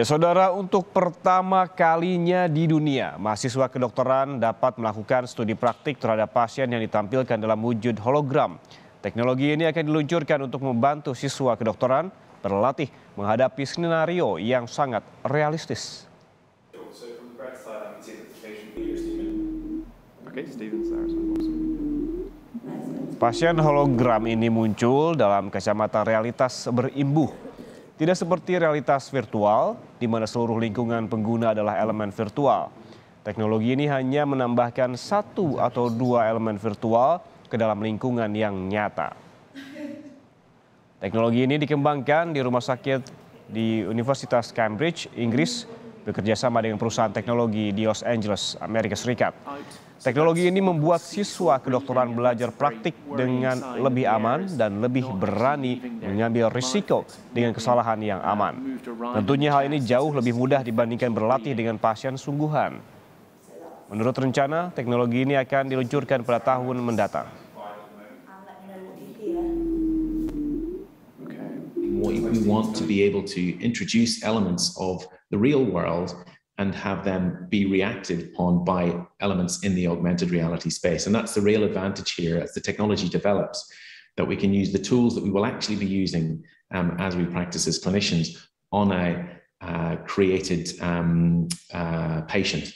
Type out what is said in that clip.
Ya saudara, untuk pertama kalinya di dunia, mahasiswa kedokteran dapat melakukan studi praktik terhadap pasien yang ditampilkan dalam wujud hologram. Teknologi ini akan diluncurkan untuk membantu siswa kedokteran berlatih menghadapi skenario yang sangat realistis. Pasien hologram ini muncul dalam kacamata realitas berimbuh tidak seperti realitas virtual, di mana seluruh lingkungan pengguna adalah elemen virtual. Teknologi ini hanya menambahkan satu atau dua elemen virtual ke dalam lingkungan yang nyata. Teknologi ini dikembangkan di rumah sakit di Universitas Cambridge, Inggris, bekerjasama dengan perusahaan teknologi di Los Angeles, Amerika Serikat. Teknologi ini membuat siswa kedokteran belajar praktik dengan lebih aman dan lebih berani mengambil risiko dengan kesalahan yang aman. Tentunya hal ini jauh lebih mudah dibandingkan berlatih dengan pasien sungguhan. Menurut rencana, teknologi ini akan diluncurkan pada tahun mendatang. we want to be able to introduce elements of the real world and have them be reacted upon by elements in the augmented reality space. And that's the real advantage here as the technology develops, that we can use the tools that we will actually be using um, as we practice as clinicians on a uh, created um, uh, patient.